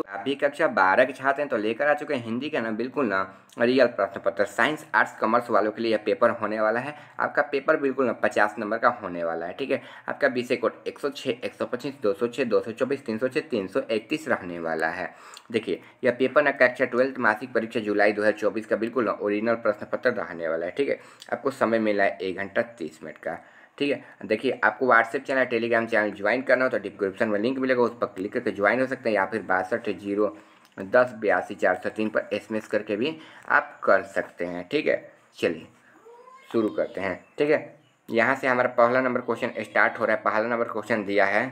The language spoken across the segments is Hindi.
दोस्तों आप भी कक्षा बारह के छात्र हैं तो लेकर आ चुके हैं हिंदी का ना बिल्कुल ना रियल प्रश्न पत्र साइंस आर्ट्स कॉमर्स वालों के लिए यह पेपर होने वाला है आपका पेपर बिल्कुल ना पचास नंबर का होने वाला है ठीक है आपका विषय कोड एक सौ छः एक सौ पच्चीस दो सौ छः दो सौ चौबीस तीन सौ छः तीन सौ इकतीस रहने वाला है देखिए यह पेपर ना कक्षा ट्वेल्थ मासिक परीक्षा जुलाई दो हज़ार चौबीस का बिल्कुल ना ओरिजिनल प्रश्न पत्र रहने वाला है ठीक है आपको समय मिला है एक घंटा तीस मिनट का ठीक है देखिए आपको WhatsApp channel Telegram channel join करना हो तो डिस्क्रिप्शन में लिंक मिलेगा उस पर क्लिक करके ज्वाइन हो सकते हैं या फिर बासठ जीरो दस बयासी चार सौ तीन पर एस करके भी आप कर सकते हैं ठीक है चलिए शुरू करते हैं ठीक है यहाँ से हमारा पहला नंबर क्वेश्चन स्टार्ट हो रहा है पहला नंबर क्वेश्चन दिया है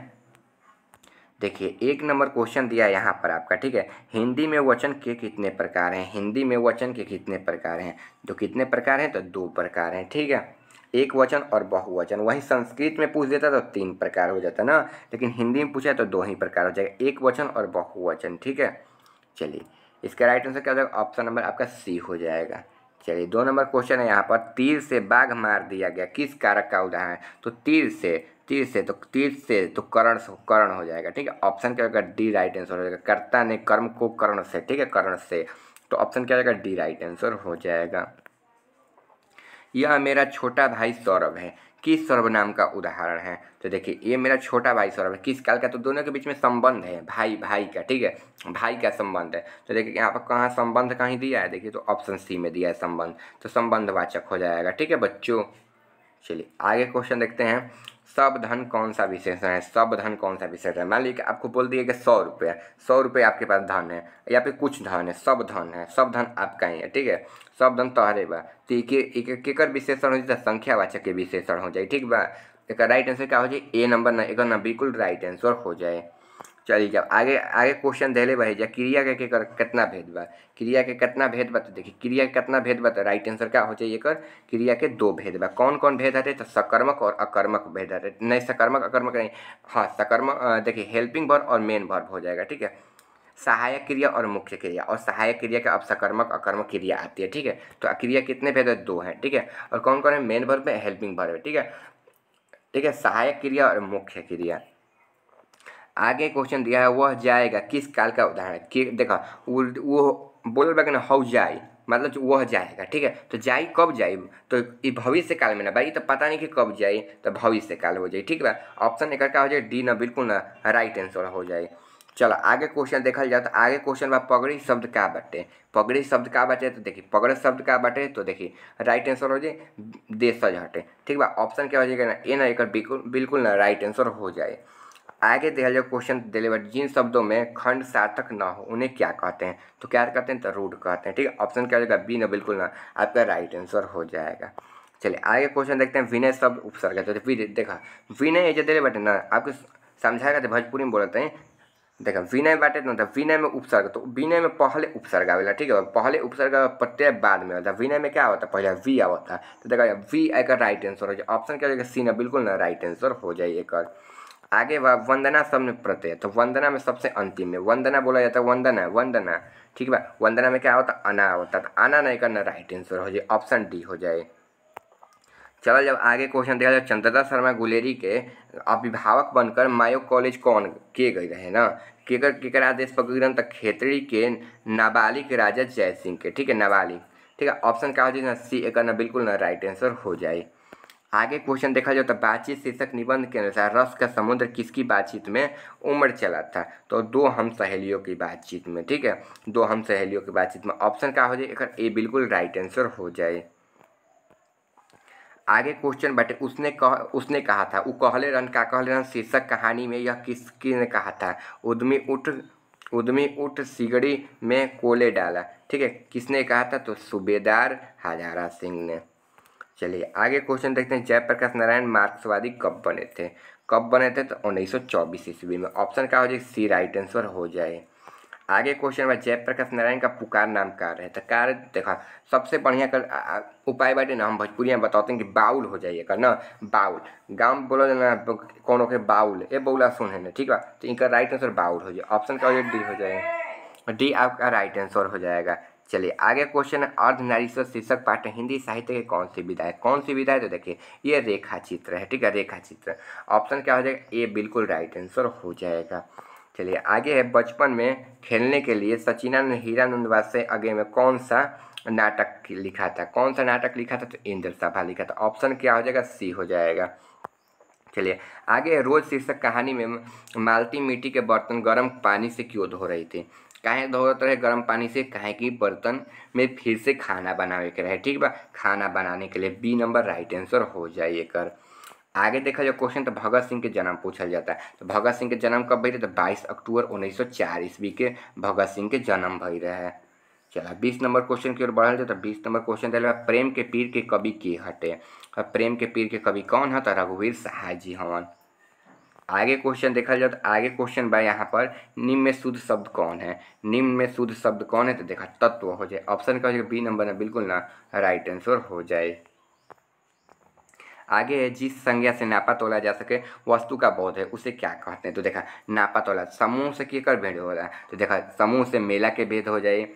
देखिए एक नंबर क्वेश्चन दिया है यहाँ पर आपका ठीक है हिंदी में वचन के कितने प्रकार हैं हिंदी में वचन के कितने प्रकार हैं तो कितने प्रकार हैं तो दो प्रकार हैं ठीक है एक वचन और बहुवचन वही संस्कृत में पूछ देता तो तीन प्रकार हो जाता ना लेकिन हिंदी में पूछा तो दो ही प्रकार हो जाएगा एक वचन और बहुवचन ठीक है चलिए इसका राइट आंसर क्या हो जाएगा ऑप्शन नंबर आपका सी हो जाएगा चलिए दो नंबर क्वेश्चन है यहाँ पर तीर से बाघ मार दिया गया किस कारक का उदाहरण तो तीर से तीर से तो तीर से तो करण करण हो जाएगा ठीक है ऑप्शन क्या होगा डी राइट आंसर हो जाएगा कर्ता ने कर्म को करण से ठीक है करण से तो ऑप्शन क्या हो जाएगा डी राइट आंसर हो जाएगा यह मेरा छोटा भाई सौरभ है किस सौरभ नाम का उदाहरण है तो देखिए ये मेरा छोटा भाई सौरभ है किस काल का तो दोनों के बीच में संबंध है भाई भाई का ठीक है भाई का संबंध है तो देखिए यहाँ पर कहाँ संबंध कहीं दिया है देखिए तो ऑप्शन सी में दिया है संबंध तो संबंधवाचक हो जाएगा ठीक है बच्चों चलिए आगे क्वेश्चन देखते हैं धन कौन सा विशेषण है धन कौन सा विशेषण है मान लीजिए आपको बोल दिया कि सौ रुपये सौ रुपये आपके पास धन है या फिर कुछ धन है सब धन है सब धन आपका ही है ठीक है सब धन तोहरे बा तो एक विशेषण हो जाए तो संख्यावाचक के विशेषण हो जाए ठीक बा एक राइट आंसर क्या हो जाए ए नंबर ना एक ना बिल्कुल राइट आंसर हो जाए चलिए जब आगे आगे क्वेश्चन देले बहे जब क्रिया के कर कितना भेद बा क्रिया के कितना भेद बा तो देखिए क्रिया के कितना भेद बा तो राइट आंसर क्या हो जाए कर क्रिया के दो भेद बा कौन कौन भेद हटे तो सकर्मक और अकर्मक भेद हटे नहीं सकर्मक अकर्मक नहीं हाँ सकर्मक देखिए हेल्पिंग वर्ब और मेन वर्ब हो जाएगा ठीक है सहायक क्रिया और मुख्य क्रिया और सहायक क्रिया के अब सकर्मक अकर्मक क्रिया आती है ठीक है तो क्रिया कितने भेद है दो हैं ठीक है और कौन कौन है मेन वर्ब में हेल्पिंग वर्ब है ठीक है ठीक है सहायक क्रिया और मुख्य क्रिया आगे क्वेश्चन दिया है वह जाएगा किस काल का उदाहरण कि देखा वो बोल रहे कि ना हाउ जाए मतलब वह जाएगा ठीक है तो जाए कब जाए तो ये भविष्य काल में ना भाई तो पता नहीं कि कब जाए तो भविष्य काल हो जाए ठीक बा ऑप्शन एक का हो जाए डी ना बिल्कुल ना राइट आंसर हो जाए चलो आगे क्वेश्चन देखा जाए तो आगे क्वेश्चन बा पगड़ी शब्द का बटे पगड़ी शब्द का बटे तो देखिए पगड़ी शब्द का बटे तो देखिए राइट आंसर हो जाए देश हटे ठीक बा ऑप्शन क्या हो जाएगा ना ए ना एक बिल्कुल बिल्कुल ना राइट आंसर हो जाए आगे देखा जाए क्वेश्चन डिलीवर जिन शब्दों में खंड सार्थक ना हो उन्हें क्या कहते हैं तो क्या कहते हैं तो रूड कहते हैं ठीक है ऑप्शन क्या जाएगा बी ना बिल्कुल ना आपका राइट आंसर हो जाएगा चलिए आगे क्वेश्चन देखते हैं विनय शब्द उपसर्ग तो फिर देखा विनय ये दिले बैठे ना आपको समझाएगा तो भोजपुरी में बोलते हैं देखा विनय बैठे ना तो, तो विनय में उपसर्ग तो विनय में पहले उपसर्ग आवेला ठीक है पहले उपसर्ग प्रत्यय बाद में होता विनय में क्या होता पहले वी आवता तो देखा वी एक राइट आंसर हो जाए ऑप्शन क्या हो जाएगा सी ना बिल्कुल ना राइट आंसर हो जाए एक आगे बा वंदना सब में प्रत्यय तो वंदना में सबसे अंतिम में वंदना बोला जाता है वंदना वंदना ठीक है वंदना में क्या होता अना होता तो अना नहीं करना राइट आंसर हो जाए ऑप्शन डी हो जाए चलो जब आगे क्वेश्चन देखा जाए चंद्रदा शर्मा गुलेरी के अभिभावक बनकर मायो कॉलेज कौन के गए रहे ना केकर केकर आदेश पर गिरन खेतरी के नाबालिग राजा जय सिंह के ठीक है नाबालिग ठीक है ऑप्शन क्या हो जाए ना सी एक ना बिल्कुल ना राइट आंसर हो जाए आगे क्वेश्चन देखा जाए तो बातचीत शीर्षक निबंध के अनुसार रस का समुद्र किसकी बातचीत में उम्र चला था तो दो हम सहेलियों की बातचीत में ठीक है दो हम सहेलियों की बातचीत में ऑप्शन क्या हो जाए एक ए बिल्कुल राइट आंसर हो जाए आगे क्वेश्चन बटे उसने कह उसने कहा था वो कहले रन का कहले रन शीर्षक कहानी में यह किस ने कहा था उदमी उठ उदमी उठ सिगड़ी में कोले डाला ठीक है किसने कहा था तो सूबेदार हजारा सिंह ने चलिए आगे क्वेश्चन देखते हैं जयप्रकाश नारायण मार्क्सवादी कब बने थे कब बने थे तो 1924 ईस्वी में ऑप्शन क्या हो जाए सी राइट आंसर हो जाए आगे क्वेश्चन में जयप्रकाश नारायण का पुकार नाम कार है तो कार देखा सबसे बढ़िया कर उपाय बाटे ना हम भोजपुरी में बताते हैं कि बाउल हो कर ना बाउल गाँव में बोलो ना कौन के बाउल ये बोला सुन है ना ठीक बा तो इनका राइट आंसर बाउल हो जाए ऑप्शन क्या हो जाए डी हो जाए डी आपका राइट आंसर हो जाएगा चलिए आगे क्वेश्चन है अर्धनारीश्वर शीर्षक पाठ हिंदी साहित्य के कौन सी विधा है कौन सी विधा है तो देखिए ये रेखा चित्र है ठीक है रेखा चित्र ऑप्शन क्या हो जाएगा ये बिल्कुल राइट आंसर हो जाएगा चलिए आगे है बचपन में खेलने के लिए सचिनानंद हीरानंद से आगे में कौन सा नाटक लिखा था कौन सा नाटक लिखा था तो इंद्र सभा लिखा था ऑप्शन क्या हो जाएगा सी हो जाएगा चलिए आगे रोज शीर्षक कहानी में मालती मिट्टी के बर्तन गर्म पानी से क्यों धो रही थी काहे धोत रहे गर्म पानी से काहे कि बर्तन में फिर से खाना बनावे के रहे ठीक बा खाना बनाने के लिए बी नंबर राइट आंसर हो जाए एकर आगे देखा जाए क्वेश्चन तो भगत सिंह के जन्म पूछल जाता है तो भगत सिंह के जन्म कब भई रहे तो बाईस अक्टूबर उन्नीस सौ चार ईस्वी के भगत सिंह के जन्म भई रहे चला बीस नंबर क्वेश्चन की ओर बढ़ल जाए तो बीस नंबर क्वेश्चन दिल प्रेम के पीर के कवि के हटे और प्रेम के पीर के कवि कौन है तो रघुवीर सहाय जी हवन आगे क्वेश्चन देखा जाए तो आगे क्वेश्चन बाय यहाँ पर निम्न में शुद्ध शब्द कौन है निम्न में शुद्ध शब्द कौन है तो देखा तत्व हो जाए ऑप्शन का जो बी नंबर है बिल्कुल ना राइट आंसर हो जाए आगे है जिस संज्ञा से नापा तोला जा सके वस्तु का बोध है उसे क्या कहते हैं तो देखा नापा तोला समूह से किकर भेड़ हो रहा है तो देखा समूह से मेला के भेद हो जाए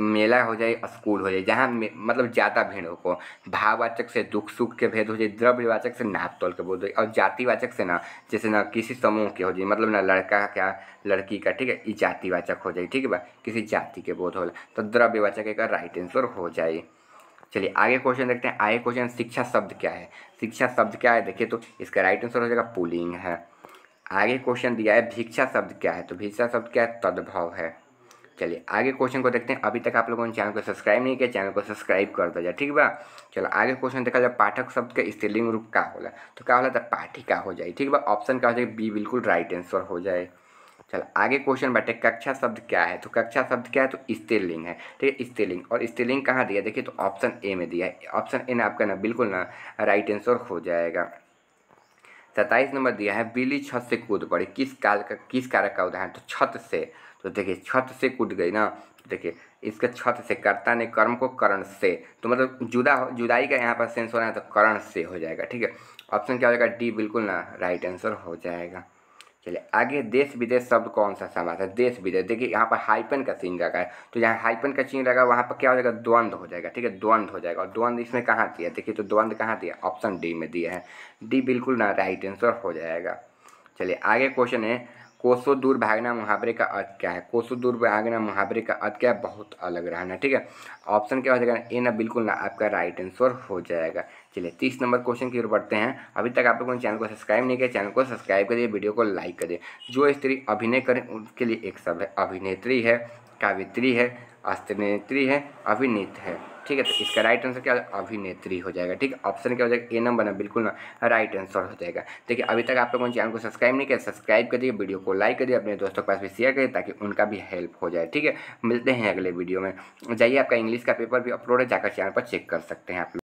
मेला हो जाए स्कूल हो जाए जहाँ मतलब ज़्यादा भेड़ों हो भाववाचक से दुख सुख के भेद हो जाए द्रव्यवाचक से नाप तोल के बोध हो और जातिवाचक से ना जैसे ना किसी समूह के हो जाए मतलब ना लड़का क्या लड़की का ठीक है ये जातिवाचक हो जाए ठीक है किसी जाति के बोध हो तो द्रव्यवाचक का राइट आंसर हो जाए चलिए आगे क्वेश्चन देखते हैं आगे क्वेश्चन शिक्षा शब्द क्या है शिक्षा शब्द क्या है देखिए तो इसका राइट आंसर हो जाएगा पुलिंग है आगे क्वेश्चन दिया है भिक्षा शब्द क्या है तो भिक्षा शब्द क्या है तद्भव है चलिए आगे क्वेश्चन को देखते हैं अभी तक आप लोगों ने चैनल को सब्सक्राइब नहीं किया चैनल को सब्सक्राइब कर दिया जाए ठीक बा चलो आगे क्वेश्चन देखा जाए पाठक शब्द का स्त्रीलिंग रूप का होला तो क्या होला तो पाठिका हो जाए ठीक बा ऑप्शन क्या हो जाए बी बिल्कुल राइट आंसर हो जाए चल आगे क्वेश्चन बैठे कक्षा शब्द क्या है तो कक्षा शब्द क्या है तो स्त्रीलिंग है ठीक है स्त्रीलिंग और स्त्रीलिंग कहाँ दिया देखिए तो ऑप्शन ए में दिया है ऑप्शन ए ना आपका ना बिल्कुल ना राइट आंसर हो जाएगा सत्ताईस नंबर दिया है बिल्ली छत से कूद पड़ी किस काल का किस कारक का उदाहरण तो छत से तो देखिए छत से कूद गई ना देखिए इसका छत से कर्ता ने कर्म को करण से तो मतलब जुदा हो जुदाई का यहाँ पर सेंस हो रहा है तो करण से हो जाएगा ठीक है ऑप्शन क्या हो जाएगा डी बिल्कुल ना राइट आंसर हो जाएगा चलिए आगे देश विदेश शब्द कौन सा समास है देश विदेश देखिए यहाँ पर हाइपन का सीन लगा है तो यहाँ हाइपन का चीन लगा वहाँ पर क्या हो जाएगा द्वंद्व हो जाएगा ठीक है द्वंद्व हो जाएगा और द्वंद्व इसमें कहाँ दिया देखिए तो द्वंद्व कहाँ दिया ऑप्शन डी में दिया है डी बिल्कुल ना राइट आंसर हो जाएगा चलिए आगे क्वेश्चन है कोसों दूर भागना मुहावरे का अर्थ क्या है कोसों दूर भागना मुहावरे का अर्थ क्या है बहुत अलग रहना ठीक है ऑप्शन क्या हो जाएगा ए ना बिल्कुल ना आपका राइट आंसर हो जाएगा चलिए तीस नंबर क्वेश्चन की ओर बढ़ते हैं अभी तक आप लोगों ने चैनल को सब्सक्राइब नहीं किया चैनल को सब्सक्राइब करिए वीडियो को लाइक करिए जो स्त्री अभिनय करें उनके लिए एक शब्द है अभिनेत्री है कावित्री है अस्त्रनेत्री है अभिनेत्र है ठीक है तो इसका राइट आंसर क्या अभिनेत्री हो जाएगा ठीक है ऑप्शन क्या हो जाएगा ए नंबर ना बिल्कुल ना राइट आंसर हो जाएगा देखिए अभी तक आप लोगों ने चैनल को सब्सक्राइब नहीं किया सब्सक्राइब कर दिए वीडियो को लाइक कर दिए अपने दोस्तों के पास भी शेयर करिए ताकि उनका भी हेल्प हो जाए ठीक है मिलते हैं अगले वीडियो में जाइए आपका इंग्लिश का पेपर भी अपलोड है जाकर चैनल पर चेक कर सकते हैं आप लोग